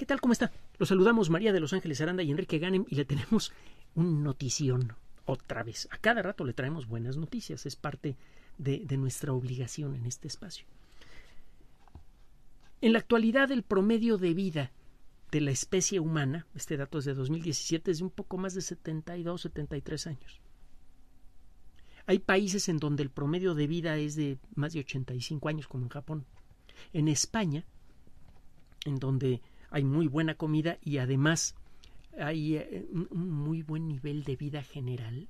¿Qué tal? ¿Cómo está? Los saludamos María de Los Ángeles Aranda y Enrique Ganem y le tenemos un notición otra vez. A cada rato le traemos buenas noticias, es parte de, de nuestra obligación en este espacio. En la actualidad el promedio de vida de la especie humana, este dato es de 2017, es de un poco más de 72, 73 años. Hay países en donde el promedio de vida es de más de 85 años, como en Japón. En España, en donde hay muy buena comida y además hay eh, un muy buen nivel de vida general.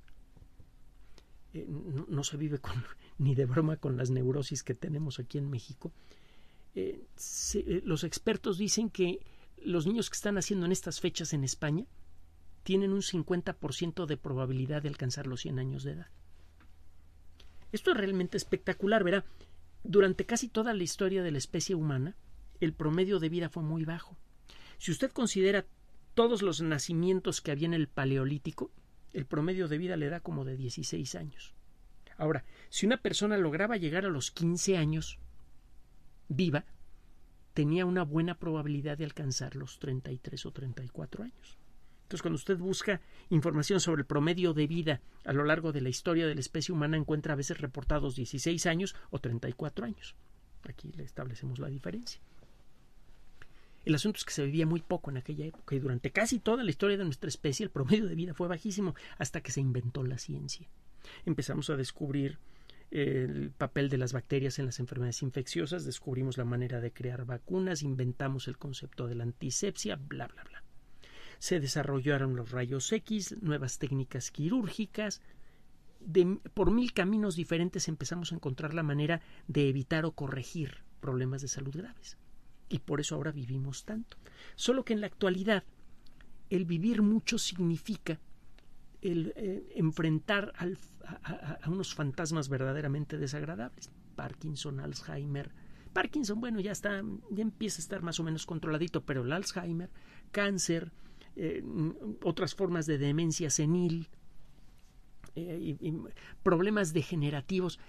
Eh, no, se vive ni de broma con las neurosis que tenemos aquí en México. Eh, los expertos dicen que los niños que están haciendo en estas fechas en España tienen un 50% de probabilidad de alcanzar los 100 años de edad. Esto es realmente espectacular, verá. Durante casi toda la historia de la especie humana, el promedio de vida fue muy bajo. Si usted considera todos los nacimientos que había en el Paleolítico, el promedio de vida le da como de 16 años. Ahora, si una persona lograba llegar a los 15 años viva, tenía una buena probabilidad de alcanzar los 33 o 34 años. Entonces, cuando usted busca información sobre el promedio de vida a lo largo de la historia de la especie humana, encuentra a veces reportados 16 años o 34 años. Aquí le establecemos la diferencia. El asunto es que se vivía muy poco en aquella época y durante casi toda la historia de nuestra especie el promedio de vida fue bajísimo hasta que se inventó la ciencia. Empezamos a descubrir eh, el papel de las bacterias en las enfermedades infecciosas, descubrimos la manera de crear vacunas, inventamos el concepto de la antisepsia, bla, bla, bla. Se desarrollaron los rayos X, nuevas técnicas quirúrgicas. por mil caminos diferentes empezamos a encontrar la manera de evitar o corregir problemas de salud graves y por eso ahora vivimos tanto. Solo que en la actualidad el vivir mucho significa el eh, enfrentar a, unos fantasmas verdaderamente desagradables. Parkinson, Alzheimer. Parkinson, bueno, ya está, ya empieza a estar más o menos controladito, pero el Alzheimer, cáncer, eh, mm, otras formas de demencia senil, eh, problemas degenerativos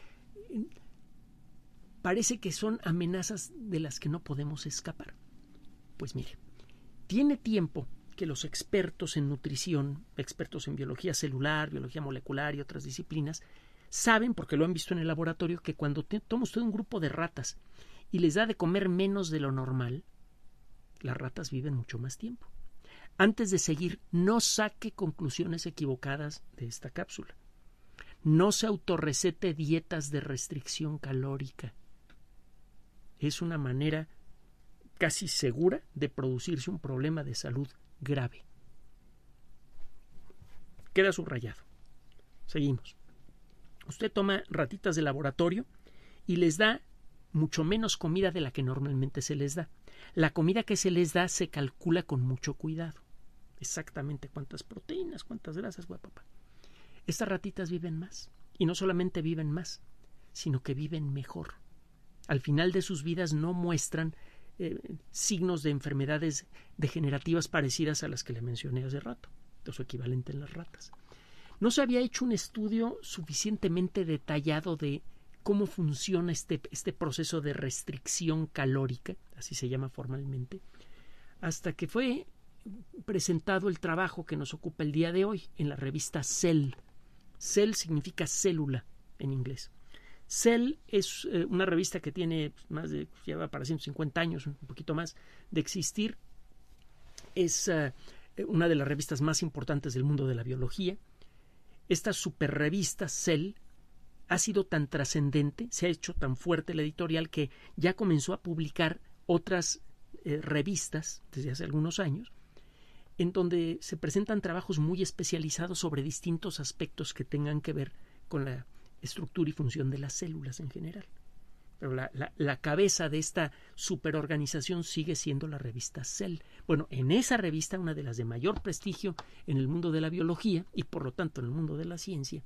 parece que son amenazas de las que no podemos escapar. Pues mire, tiene tiempo que los expertos en nutrición, expertos en biología celular, biología molecular y otras disciplinas, saben, porque lo han visto en el laboratorio, que cuando toma usted un grupo de ratas y les da de comer menos de lo normal, las ratas viven mucho más tiempo. Antes de seguir, no saque conclusiones equivocadas de esta cápsula. No se autorrecete dietas de restricción calórica es una manera casi segura de producirse un problema de salud grave. Queda subrayado. Seguimos. Usted toma ratitas de laboratorio y les da mucho menos comida de la que normalmente se les da. La comida que se les da se calcula con mucho cuidado. Exactamente cuántas proteínas, cuántas grasas, papá. Estas ratitas viven más. Y no solamente viven más, sino que viven mejor al final de sus vidas no muestran eh, signos de enfermedades degenerativas parecidas a las que le mencioné hace rato, de su equivalente en las ratas. No se había hecho un estudio suficientemente detallado de cómo funciona este, este proceso de restricción calórica, así se llama formalmente, hasta que fue presentado el trabajo que nos ocupa el día de hoy en la revista Cell. Cell significa célula en inglés. Cell es eh, una revista que tiene más de, pues, lleva para 150 años, un poquito más, de existir. Es eh, una de las revistas más importantes del mundo de la biología. Esta super revista Cell ha sido tan trascendente, se ha hecho tan fuerte la editorial que ya comenzó a publicar otras eh, revistas desde hace algunos años, en donde se presentan trabajos muy especializados sobre distintos aspectos que tengan que ver con la estructura y función de las células en general. Pero la, cabeza de esta superorganización sigue siendo la revista Cell. Bueno, en esa revista, una de las de mayor prestigio en el mundo de la biología y por lo tanto en el mundo de la ciencia,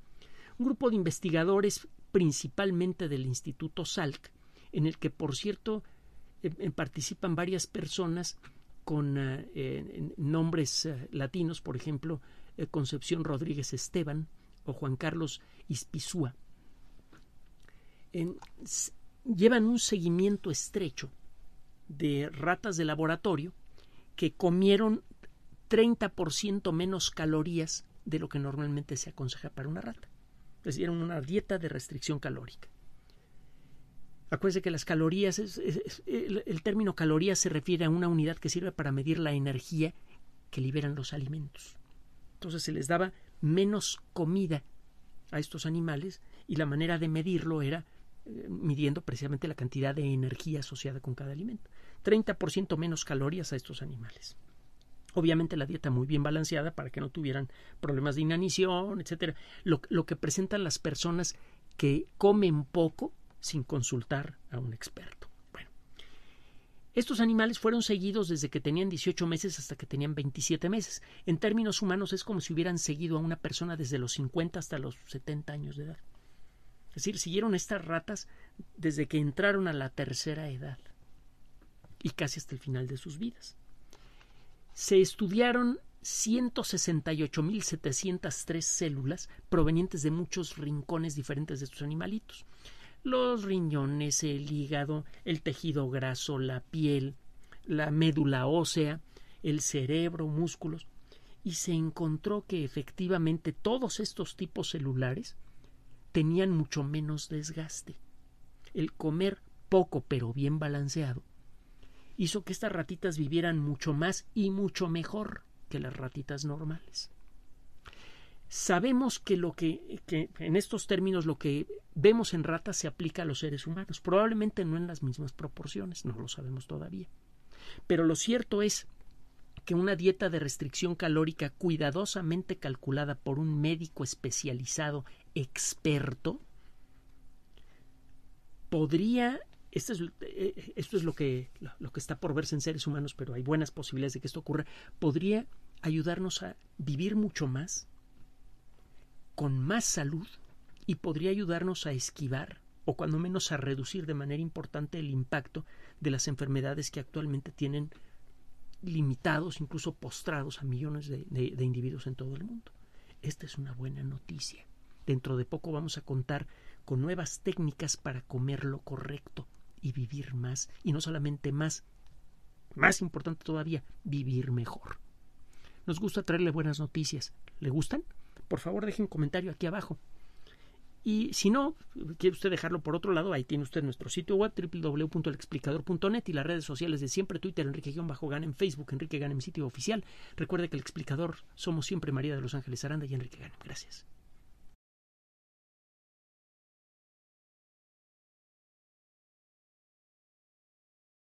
un grupo de investigadores principalmente del Instituto Salk, en el que, por cierto, eh, eh, participan varias personas con eh, nombres latinos, por ejemplo, Concepción Rodríguez Esteban o Juan Carlos Ispizúa llevan un seguimiento estrecho de ratas de laboratorio que comieron 30% menos calorías de lo que normalmente se aconseja para una rata. Les dieron una dieta de restricción calórica. Acuérdense que las calorías, el, el, término calorías se refiere a una unidad que sirve para medir la energía que liberan los alimentos. Entonces se les daba menos comida a estos animales y la manera de medirlo era midiendo precisamente la cantidad de energía asociada con cada alimento. 30% menos calorías a estos animales. Obviamente la dieta muy bien balanceada para que no tuvieran problemas de inanición, etcétera. Lo, que presentan las personas que comen poco sin consultar a un experto. Bueno, estos animales fueron seguidos desde que tenían 18 meses hasta que tenían 27 meses. En términos humanos es como si hubieran seguido a una persona desde los 50 hasta los 70 años de edad. Es decir, siguieron estas ratas desde que entraron a la tercera edad y casi hasta el final de sus vidas. Se estudiaron 168.703 células provenientes de muchos rincones diferentes de estos animalitos. Los riñones, el hígado, el tejido graso, la piel, la médula ósea, el cerebro, músculos, y se encontró que efectivamente todos estos tipos celulares tenían mucho menos desgaste. El comer poco pero bien balanceado hizo que estas ratitas vivieran mucho más y mucho mejor que las ratitas normales. Sabemos que lo que, que, en estos términos lo que vemos en ratas se aplica a los seres humanos, probablemente no en las mismas proporciones, no lo sabemos todavía. Pero lo cierto es que una dieta de restricción calórica cuidadosamente calculada por un médico especializado experto podría esto es, eh, lo, que, lo que está por verse en seres humanos, pero hay buenas posibilidades de que esto ocurra, podría ayudarnos a vivir mucho más, con más salud, y podría ayudarnos a esquivar, o cuando menos a reducir de manera importante el impacto de las enfermedades que actualmente tienen limitados, incluso postrados a millones de individuos en todo el mundo. Esta es una buena noticia. Dentro de poco vamos a contar con nuevas técnicas para comer lo correcto y vivir más, y no solamente más, más importante todavía, vivir mejor. Nos gusta traerle buenas noticias. ¿Le gustan? Por favor, dejen un comentario aquí abajo. Y si no, quiere usted dejarlo por otro lado, ahí tiene usted nuestro sitio web www.elexplicador.net y las redes sociales de siempre, Twitter, enrique Gana, en Facebook, Enrique Gana, mi sitio oficial. Recuerde que el explicador somos siempre María de los Ángeles Aranda y Enrique Gana. Gracias.